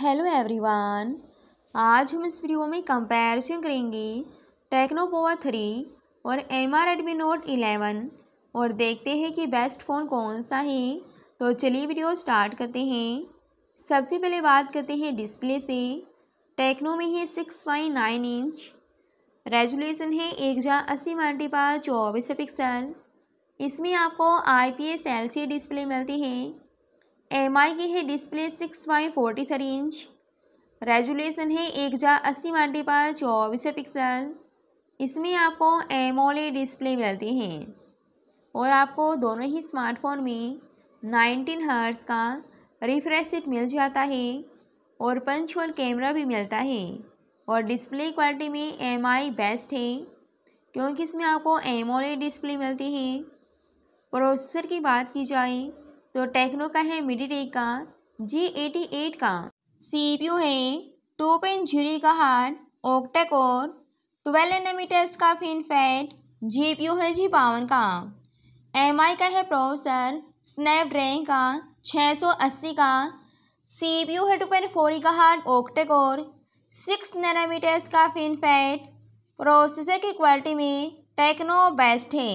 hello everyone आज हम इस वीडियो में कंपैरिजन करेंगे टेक्नोपोवा थ्री और M R Redmi Note eleven और देखते हैं कि बेस्ट फ़ोन कौन सा है तो चलिए वीडियो स्टार्ट करते हैं सबसे पहले बात करते हैं डिस्प्ले से टेक्नो में है six point nine inch resolution है एक हज़ार अस्सी मल्टीपा चौबीस पिक्सल इसमें आपको I P S L C display मिलती है एम आई की है display six by forty three inch resolution है एक हज़ार अस्सी माटी पर चौबीस पिक्सल इसमें आपको एमोले डिस्प्ले e मिलती हैं और आपको दोनों ही स्मार्टफोन में नाइनटीन हर्ट्स का रिफ्रेश मिल जाता है और पंच होल कैमरा भी मिलता है और डिस्प्ले क्वालिटी में एम आई बेस्ट है क्योंकि इसमें आपको एमोले डिस्प्ले e मिलती है प्रोसेसर की बात की जाए तो टेक्नो का है मिडी टेक का जी एटी एट का सी पी यू है टू पेन जीरो का हार्ट ओक्टेकोर ट्वेल्व एनामीटर्स का fin fet G P U है जी बावन का एम आई का है प्रोसेसर स्नैपड्रैगन का छः सौ अस्सी का सी पी यू है टू पॉइंट फोर का हार्ट ओक्टेकोर सिक्स नैनोमीटर्स का फिन फैट प्रोसेसर की क्वालिटी में टेक्नो बेस्ट है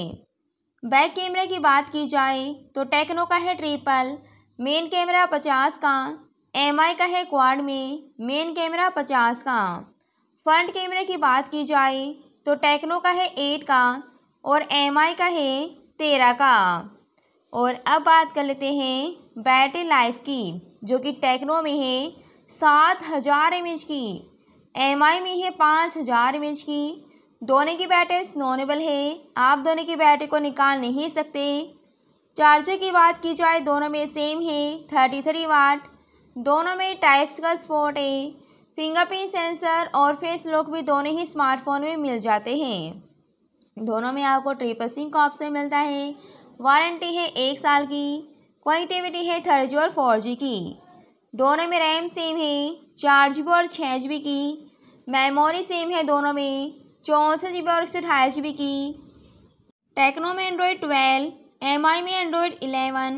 बैक कैमरा की बात की जाए तो टेक्नो का है ट्रिपल मेन कैमरा पचास का एम का है क्वाड में मेन कैमरा पचास का फ्रंट कैमरे की बात की जाए तो टेक्नो का है एट का और एम का है तेरह का और अब बात कर लेते हैं बैटरी लाइफ की जो कि टेक्नो में है सात हज़ार एम की एम में है पाँच हज़ार एम की दोनों की बैटरी स्नोनेबल है आप दोनों की बैटरी को निकाल नहीं सकते चार्जर की बात की जाए दोनों में सेम है थर्टी थ्री वाट दोनों में टाइप्स का स्पोर्ट है फिंगरप्रिंट सेंसर और फेस लॉक भी दोनों ही स्मार्टफोन में मिल जाते हैं दोनों में आपको ट्रिपल सिम का ऑप्शन मिलता है वारंटी है एक साल की क्वानिटिविटी है थर्ड जी और फोर जी की दोनों में रैम सेम है चार जी और छः जी की मेमोरी सेम है दोनों में चौंसठ जी बी और एक सौ अठाईस जी बी की टेक्नो में एंड्रॉयड ट्वेल्व एम आई में एंड्रॉयड इलेवन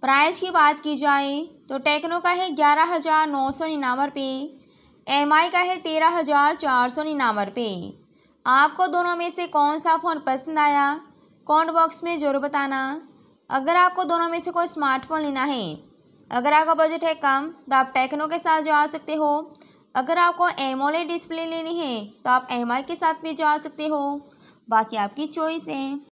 प्राइस की बात की जाए तो टेक्नो का है ग्यारह हज़ार नौ सौ निन्यानवे रुपये एम आई का है तेरह हज़ार चार सौ निन्यानवे रुपये आपको दोनों में से कौन सा फ़ोन पसंद आया कॉमेंट बॉक्स में ज़रूर बताना अगर आपको दोनों में से कोई स्मार्टफोन लेना है अगर आपका बजट है कम तो आप टेक्नो के साथ जो आ सकते हो अगर आपको एम डिस्प्ले e लेनी है तो आप एम के साथ भी जा सकते हो बाकी आपकी चॉइस है